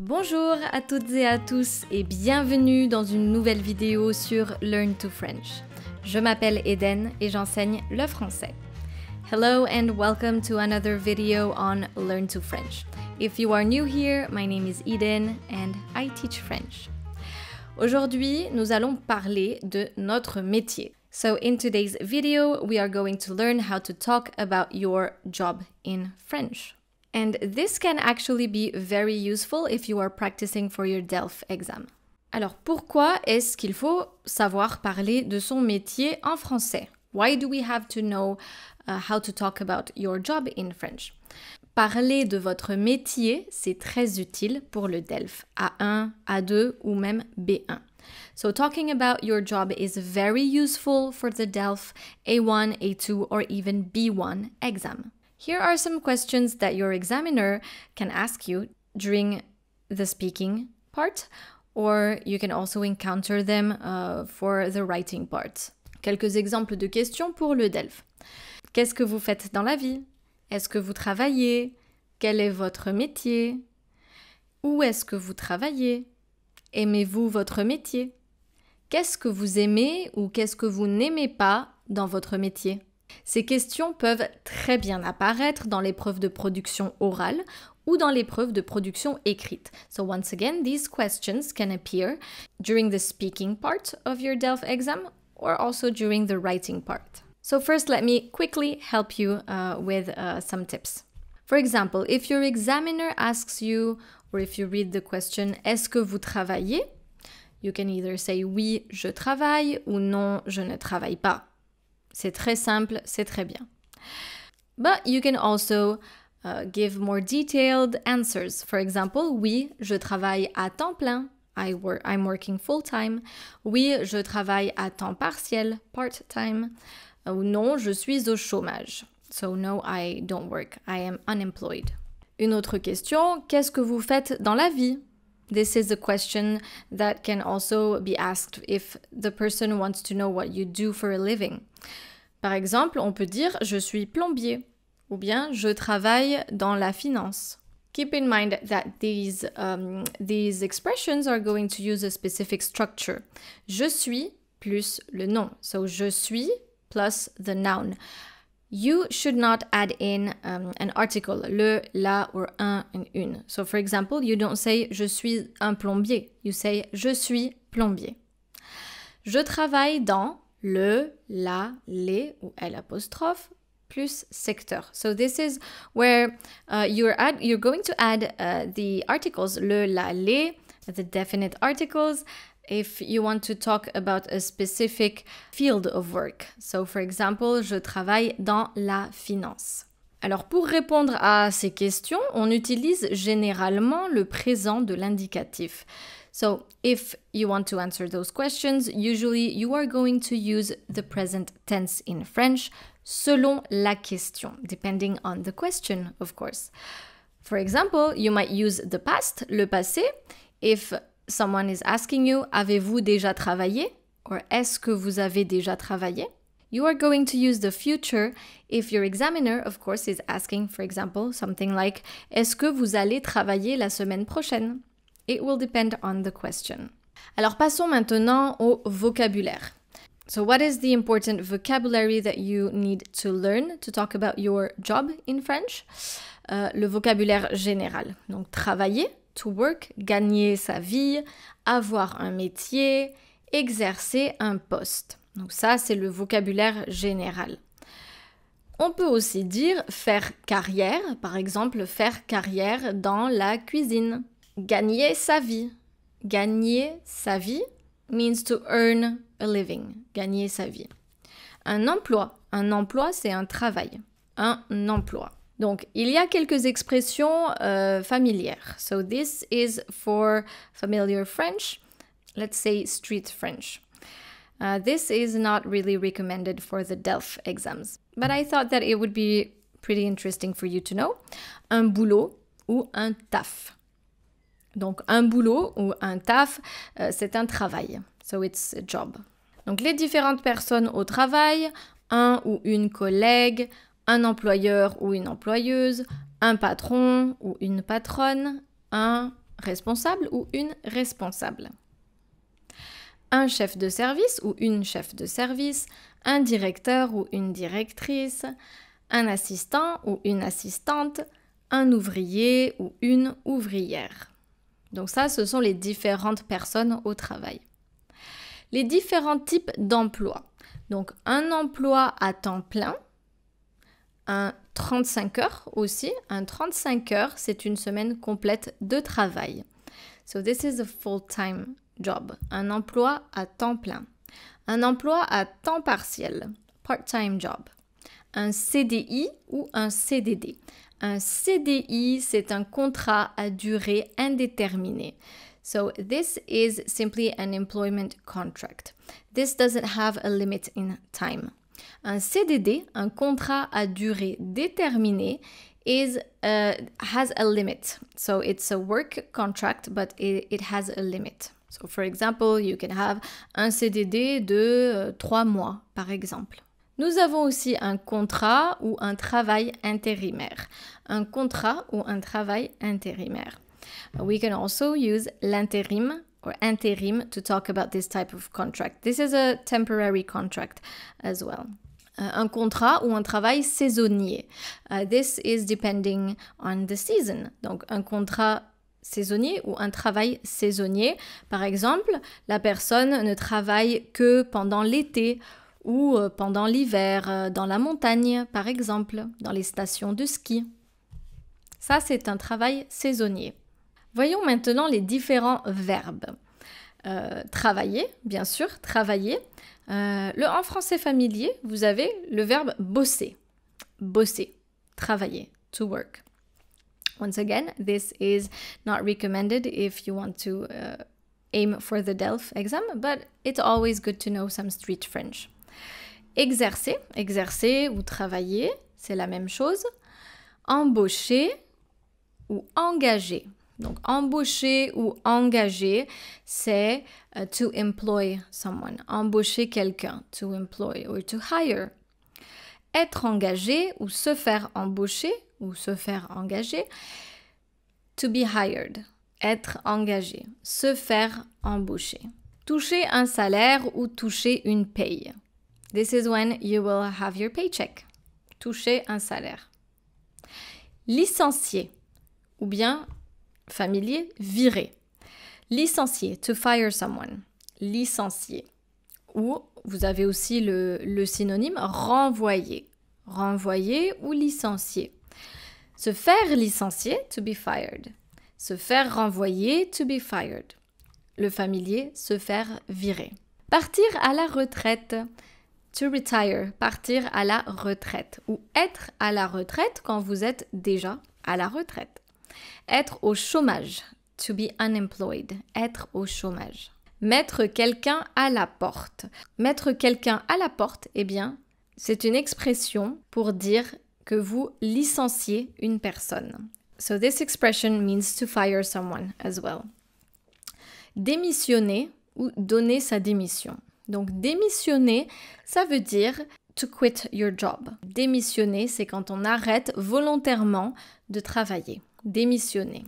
Bonjour à toutes et à tous et bienvenue dans une nouvelle vidéo sur Learn to French. Je m'appelle Eden et j'enseigne le français. Hello and welcome to another video on Learn to French. If you are new here, my name is Eden and I teach French. Aujourd'hui, nous allons parler de notre métier. So in today's video, we are going to learn how to talk about your job in French. And this can actually be very useful if you are practicing for your DELF exam. Alors pourquoi est-ce qu'il faut savoir parler de son métier en français? Why do we have to know uh, how to talk about your job in French? Parler de votre métier, c'est très utile pour le DELF, A1, A2 ou même B1. So, talking about your job is very useful for the DELF A1, A2, or even B1 exam. Here are some questions that your examiner can ask you during the speaking part, or you can also encounter them uh, for the writing part. Quelques exemples de questions pour le DELF. Qu'est-ce que vous faites dans la vie Est-ce que vous travaillez Quel est votre métier Où est-ce que vous travaillez Aimez-vous votre métier Qu'est-ce que vous aimez ou qu'est-ce que vous n'aimez pas dans votre métier ces questions peuvent très bien apparaître dans l'épreuve de production orale ou dans l'épreuve de production écrite. So once again, these questions can appear during the speaking part of your DELF exam or also during the writing part. So first, let me quickly help you uh, with uh, some tips. For example, if your examiner asks you, or if you read the question, est-ce que vous travaillez? You can either say oui, je travaille, ou non, je ne travaille pas. C'est très simple, c'est très bien. But you can also uh, give more detailed answers. For example, oui, je travaille à temps plein. I work, I'm working full time. Oui, je travaille à temps partiel, part time. Ou non, je suis au chômage. So no, I don't work. I am unemployed. Une autre question, qu'est-ce que vous faites dans la vie This is a question that can also be asked if the person wants to know what you do for a living. Par exemple, on peut dire je suis plombier ou bien je travaille dans la finance. Keep in mind that these, um, these expressions are going to use a specific structure. Je suis plus le nom. So je suis plus the noun. You should not add in um, an article, le, la, or un une. So, for example, you don't say je suis un plombier. You say je suis plombier. Je travaille dans le, la, les ou l apostrophe plus secteur. So this is where uh, you're going to add uh, the articles le, la, les, the definite articles, if you want to talk about a specific field of work. So, for example, je travaille dans la finance. Alors, pour répondre à ces questions, on utilise généralement le présent de l'indicatif. So, if you want to answer those questions, usually you are going to use the present tense in French selon la question, depending on the question, of course. For example, you might use the past, le passé, if someone is asking you, avez-vous déjà travaillé? Or est-ce que vous avez déjà travaillé? You are going to use the future if your examiner, of course, is asking, for example, something like, est-ce que vous allez travailler la semaine prochaine? It will depend on the question. Alors passons maintenant au vocabulaire. So, what is the important vocabulary that you need to learn to talk about your job in French? Euh, le vocabulaire général. Donc, travailler, to work, gagner sa vie, avoir un métier, exercer un poste. Donc ça, c'est le vocabulaire général. On peut aussi dire faire carrière, par exemple faire carrière dans la cuisine. Gagner sa vie. Gagner sa vie means to earn a living. Gagner sa vie. Un emploi. Un emploi, c'est un travail. Un emploi. Donc, il y a quelques expressions euh, familières. So, this is for familiar French. Let's say street French. Uh, this is not really recommended for the DELF exams, but I thought that it would be pretty interesting for you to know. Un boulot ou un taf. Donc, un boulot ou un taf, euh, c'est un travail. So, it's a job. Donc, les différentes personnes au travail, un ou une collègue, un employeur ou une employeuse, un patron ou une patronne, un responsable ou une responsable. Un chef de service ou une chef de service, un directeur ou une directrice, un assistant ou une assistante, un ouvrier ou une ouvrière. Donc ça, ce sont les différentes personnes au travail. Les différents types d'emplois. Donc un emploi à temps plein, un 35 heures aussi. Un 35 heures, c'est une semaine complète de travail. So this is a full-time job, un emploi à temps plein. Un emploi à temps partiel, part-time job. Un CDI ou un CDD. Un CDI, c'est un contrat à durée indéterminée. So this is simply an employment contract. This doesn't have a limit in time. Un CDD, un contrat à durée déterminée, is uh, has a limit. So it's a work contract, but it, it has a limit. So for example, you can have un CDD de euh, trois mois, par exemple. Nous avons aussi un contrat ou un travail intérimaire. Un contrat ou un travail intérimaire. We can also use l'intérim or intérim to talk about this type of contract. This is a temporary contract as well. Euh, un contrat ou un travail saisonnier. Euh, this is depending on the season. Donc un contrat saisonnier ou un travail saisonnier. Par exemple, la personne ne travaille que pendant l'été ou euh, pendant l'hiver, dans la montagne par exemple, dans les stations de ski. Ça, c'est un travail saisonnier. Voyons maintenant les différents verbes. Euh, travailler, bien sûr, travailler. Euh, le en français familier, vous avez le verbe bosser. Bosser, travailler, to work. Once again, this is not recommended if you want to uh, aim for the DELF exam, but it's always good to know some street French. Exercer, exercer ou travailler, c'est la même chose. Embaucher ou engager, donc, embaucher ou engager, c'est euh, to employ someone, embaucher quelqu'un, to employ or to hire. Être engagé ou se faire embaucher ou se faire engager, to be hired, être engagé, se faire embaucher. Toucher un salaire ou toucher une paye. This is when you will have your paycheck. Toucher un salaire. Licencier ou bien familier, virer. Licencier, to fire someone. Licencier. Ou vous avez aussi le, le synonyme renvoyer. Renvoyer ou licencier. Se faire licencier, to be fired. Se faire renvoyer, to be fired. Le familier, se faire virer. Partir à la retraite. To retire, partir à la retraite. Ou être à la retraite quand vous êtes déjà à la retraite. Être au chômage. To be unemployed. Être au chômage. Mettre quelqu'un à la porte. Mettre quelqu'un à la porte, eh bien, c'est une expression pour dire que vous licenciez une personne. So this expression means to fire someone as well. Démissionner ou donner sa démission. Donc démissionner, ça veut dire to quit your job. Démissionner, c'est quand on arrête volontairement de travailler démissionner.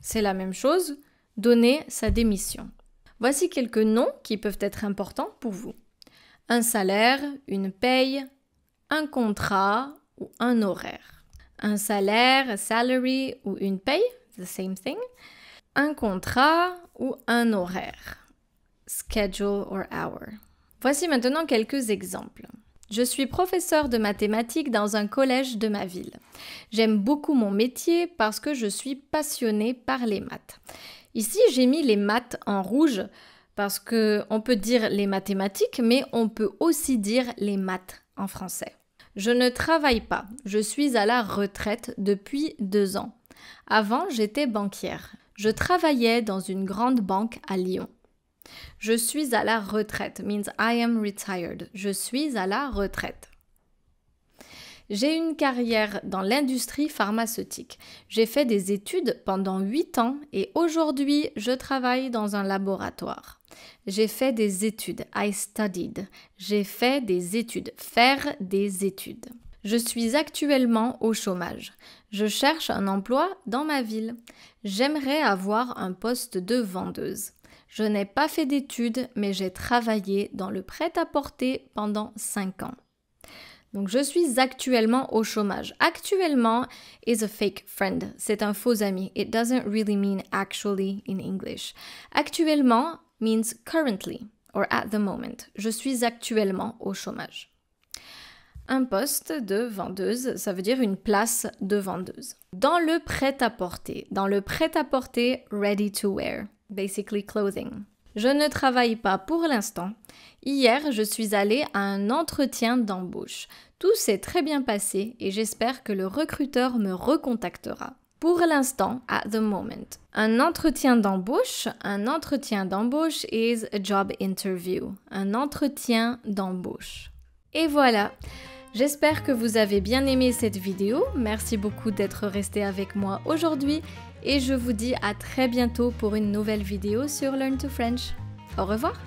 C'est la même chose, donner sa démission. Voici quelques noms qui peuvent être importants pour vous. Un salaire, une paye, un contrat ou un horaire. Un salaire, salary ou une paye, the same thing. Un contrat ou un horaire, schedule or hour. Voici maintenant quelques exemples. Je suis professeur de mathématiques dans un collège de ma ville. J'aime beaucoup mon métier parce que je suis passionnée par les maths. Ici, j'ai mis les maths en rouge parce que on peut dire les mathématiques, mais on peut aussi dire les maths en français. Je ne travaille pas. Je suis à la retraite depuis deux ans. Avant, j'étais banquière. Je travaillais dans une grande banque à Lyon. Je suis à la retraite means I am retired. Je suis à la retraite. J'ai une carrière dans l'industrie pharmaceutique. J'ai fait des études pendant 8 ans et aujourd'hui je travaille dans un laboratoire. J'ai fait des études. I studied. J'ai fait des études. Faire des études. Je suis actuellement au chômage. Je cherche un emploi dans ma ville. J'aimerais avoir un poste de vendeuse. Je n'ai pas fait d'études, mais j'ai travaillé dans le prêt-à-porter pendant 5 ans. Donc je suis actuellement au chômage. Actuellement is a fake friend. C'est un faux ami. It doesn't really mean actually in English. Actuellement means currently or at the moment. Je suis actuellement au chômage. Un poste de vendeuse, ça veut dire une place de vendeuse. Dans le prêt-à-porter, dans le prêt-à-porter ready to wear basically clothing. Je ne travaille pas pour l'instant. Hier, je suis allée à un entretien d'embauche. Tout s'est très bien passé et j'espère que le recruteur me recontactera. Pour l'instant, at the moment. Un entretien d'embauche, un entretien d'embauche is a job interview. Un entretien d'embauche. Et voilà. J'espère que vous avez bien aimé cette vidéo, merci beaucoup d'être resté avec moi aujourd'hui et je vous dis à très bientôt pour une nouvelle vidéo sur Learn to French. Au revoir